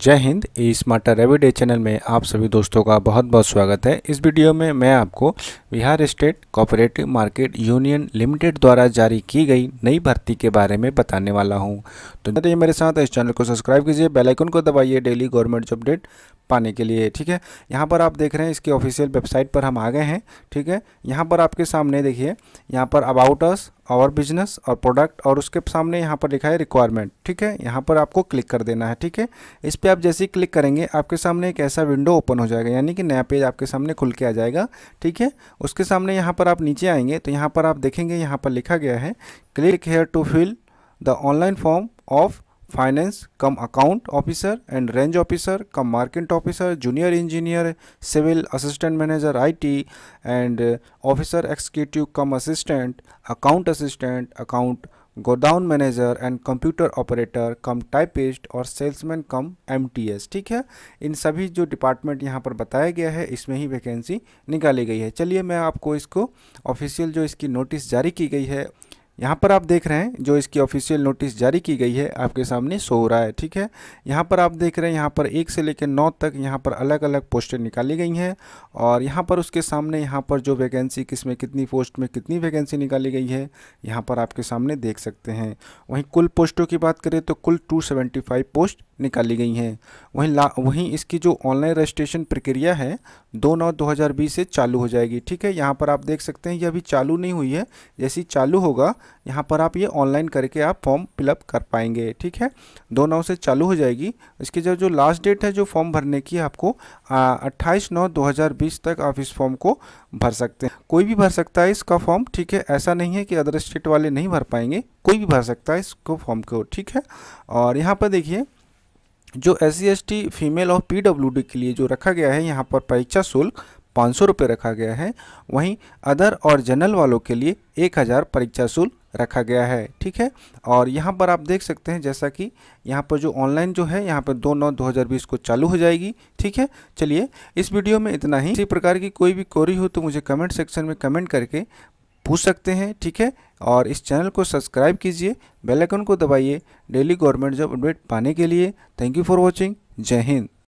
जय Hind E smarter everyday channel में आप सभी दोस्तों का बहुत बहुत स्वागत है इस वीडियो में मैं आपको Bihar state cooperative market union limited द्वारा जारी की गई नई भर्ती के बारे में बताने वाला हूं तो बताइए मेरे साथ इस चैनल को सब्सक्राइब कीजिए बेल आइकन को दबाइए डेली गवर्नमेंट अपडेट पाने के लिए ठीक है यहाँ पर आप देख रहे हैं इसकी ऑफिशियल वेबसाइट पर हम आ गए हैं ठीक है यहाँ पर आपके सामने देखिए यहाँ पर अबाउट अस और बिजनेस और प्रोडक्ट और उसके सामने यहाँ पर लिखा है रिक्वायरमेंट ठीक है यहाँ पर आपको क्लिक कर देना है ठीक है इस पर आप जैसे ही क्लिक करेंगे आपके सामने एक ऐसा विंडो ओपन हो जाएगा यानी कि नया पेज आपके सामने खुल के आ जाएगा ठीक है उसके सामने यहाँ पर आप नीचे आएंगे तो यहाँ पर आप देखेंगे यहाँ पर लिखा गया है click here to fill the online form of finance cum account officer and range officer cum market officer junior engineer civil assistant manager IT and officer executive cum assistant account assistant account godown manager and computer operator cum typist और salesman cum MTS ठीक है इन सभी जो department यहाँ पर बताया गया है इसमें ही वैकेंसी निकाली गई है चलिए मैं आपको इसको ऑफिशियल जो इसकी नोटिस जारी की गई है यहाँ पर आप देख रहे हैं जो इसकी ऑफिशियल नोटिस जारी की गई है आपके सामने सो हो रहा है ठीक है यहाँ पर आप देख रहे हैं यहाँ पर एक से लेकर नौ तक यहाँ पर अलग अलग पोस्टें निकाली गई हैं और यहाँ पर उसके सामने यहाँ पर जो वैकेंसी किस में कितनी पोस्ट में कितनी वैकेंसी निकाली गई है यहाँ पर आपके सामने देख सकते हैं वहीं कुल पोस्टों की बात करें तो कुल टू पोस्ट निकाली गई हैं वहीं ला वहीं इसकी जो ऑनलाइन रजिस्ट्रेशन प्रक्रिया है दो नौ दो हज़ार बीस से चालू हो जाएगी ठीक है यहाँ पर आप देख सकते हैं ये अभी चालू नहीं हुई है जैसी चालू होगा यहाँ पर आप ये ऑनलाइन करके आप फॉर्म फिलअप कर पाएंगे ठीक है दो नौ से चालू हो जाएगी इसकी जो जो लास्ट डेट है जो फॉर्म भरने की आपको अट्ठाईस नौ दो तक आप इस फॉर्म को भर सकते हैं कोई भी भर सकता है इसका फॉर्म ठीक है ऐसा नहीं है कि अदर स्टेट वाले नहीं भर पाएंगे कोई भी भर सकता है इसको फॉर्म को ठीक है और यहाँ पर देखिए जो एस सी फीमेल और पी के लिए जो रखा गया है यहाँ पर परीक्षा शुल्क पाँच सौ रुपये रखा गया है वहीं अदर और जनरल वालों के लिए एक हज़ार परीक्षा शुल्क रखा गया है ठीक है और यहाँ पर आप देख सकते हैं जैसा कि यहाँ पर जो ऑनलाइन जो है यहाँ पर दो नौ दो हज़ार बीस को चालू हो जाएगी ठीक है चलिए इस वीडियो में इतना ही इसी प्रकार की कोई भी क्वेरी हो तो मुझे कमेंट सेक्शन में कमेंट करके पूछ सकते हैं ठीक है और इस चैनल को सब्सक्राइब कीजिए बेल आइकन को दबाइए डेली गवर्नमेंट जॉब अपडेट पाने के लिए थैंक यू फॉर वॉचिंग जय हिंद